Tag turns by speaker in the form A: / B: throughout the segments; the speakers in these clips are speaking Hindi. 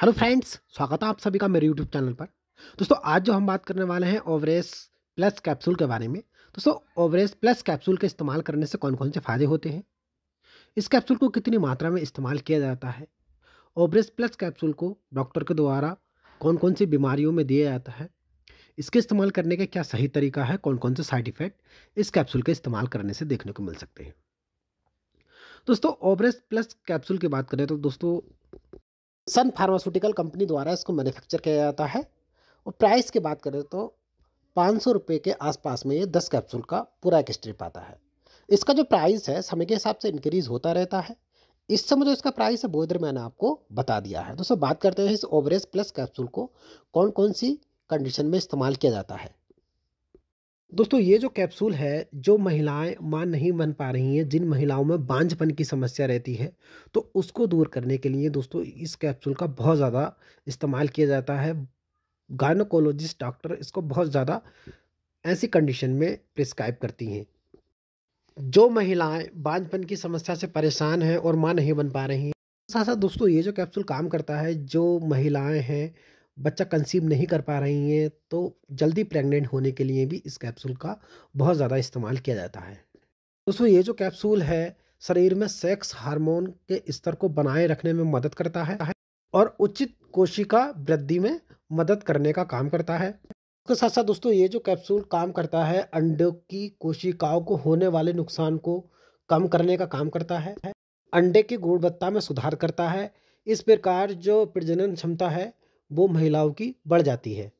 A: हेलो फ्रेंड्स स्वागत है आप सभी का मेरे यूट्यूब चैनल पर दोस्तों आज जो हम बात करने वाले हैं ओवरेस प्लस कैप्सूल के बारे में दोस्तों ओवरेस प्लस कैप्सूल के इस्तेमाल करने से कौन कौन से फ़ायदे होते हैं इस कैप्सूल को कितनी मात्रा में इस्तेमाल किया जाता है ओवरेस प्लस कैप्सूल को डॉक्टर के द्वारा कौन कौन सी बीमारियों में दिया जाता है इसके इस्तेमाल करने का क्या सही तरीका है कौन कौन से साइड इफ़ेक्ट इस कैप्सूल के इस्तेमाल करने से देखने को मिल सकते हैं दोस्तों ओवरेस प्लस कैप्सूल की बात करें तो दोस्तों सन फार्मास्यूटिकल कंपनी द्वारा इसको मैन्युफैक्चर किया जाता है और प्राइस की बात करें तो पाँच सौ रुपये के आसपास में ये दस कैप्सूल का पूरा एक स्ट्रिप आता है इसका जो प्राइस है समय के हिसाब से इंक्रीज होता रहता है इस समय जो इसका प्राइस है बोधर मैंने आपको बता दिया है दोस्तों बात करते हैं इस ओवरेज प्लस कैप्सूल को कौन कौन सी कंडीशन में इस्तेमाल किया जाता है दोस्तों ये जो कैप्सूल है जो महिलाएं मां नहीं बन पा रही हैं जिन महिलाओं में बांझपन की समस्या रहती है तो उसको दूर करने के लिए दोस्तों इस कैप्सूल का बहुत ज़्यादा इस्तेमाल किया जाता है गायनोकोलॉजिस्ट डॉक्टर इसको बहुत ज़्यादा ऐसी कंडीशन में प्रिस्क्राइब करती हैं जो महिलाएं बांझपन की समस्या से परेशान हैं और माँ नहीं बन पा रही हैं साथ साथ दोस्तों ये जो कैप्सूल काम करता है जो महिलाएँ हैं बच्चा कंसीव नहीं कर पा रही हैं तो जल्दी प्रेग्नेंट होने के लिए भी इस कैप्सूल का बहुत ज़्यादा इस्तेमाल किया जाता है दोस्तों ये जो कैप्सूल है शरीर में सेक्स हार्मोन के स्तर को बनाए रखने में मदद करता है और उचित कोशिका वृद्धि में मदद करने का काम करता है उसके साथ साथ दोस्तों ये जो कैप्सूल काम करता है अंडों की कोशिकाओं को होने वाले नुकसान को कम करने का काम करता है अंडे की गुणवत्ता में सुधार करता है इस प्रकार जो प्रजनन क्षमता है वो महिलाओं की बढ़ जाती है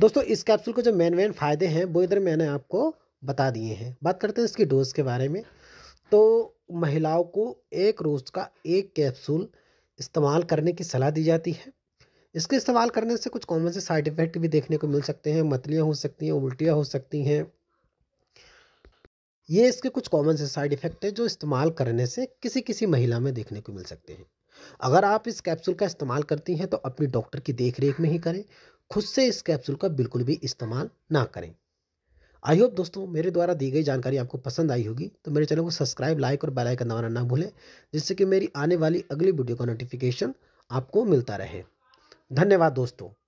A: दोस्तों इस कैप्सूल के जो मेन मेन फ़ायदे हैं वो इधर मैंने आपको बता दिए हैं बात करते हैं इसकी डोज के बारे में तो महिलाओं को एक रोज़ का एक कैप्सूल इस्तेमाल करने की सलाह दी जाती है इसके इस्तेमाल करने से कुछ कॉमन से साइड इफ़ेक्ट भी देखने को मिल सकते हैं मतलियाँ हो सकती हैं उल्टियाँ हो सकती हैं ये इसके कुछ कॉमन से साइड इफ़ेक्ट हैं जो इस्तेमाल करने से किसी किसी महिला में देखने को मिल सकते हैं अगर आप इस कैप्सूल का इस्तेमाल करती हैं तो अपनी डॉक्टर की देख रेख में ही करें खुद से इस कैप्सूल का बिल्कुल भी इस्तेमाल ना करें आई होप दोस्तों मेरे द्वारा दी गई जानकारी आपको पसंद आई होगी तो मेरे चैनल को सब्सक्राइब लाइक और बेल आइकन दबाना ना भूलें जिससे कि मेरी आने वाली अगली वीडियो का नोटिफिकेशन आपको मिलता रहे धन्यवाद दोस्तों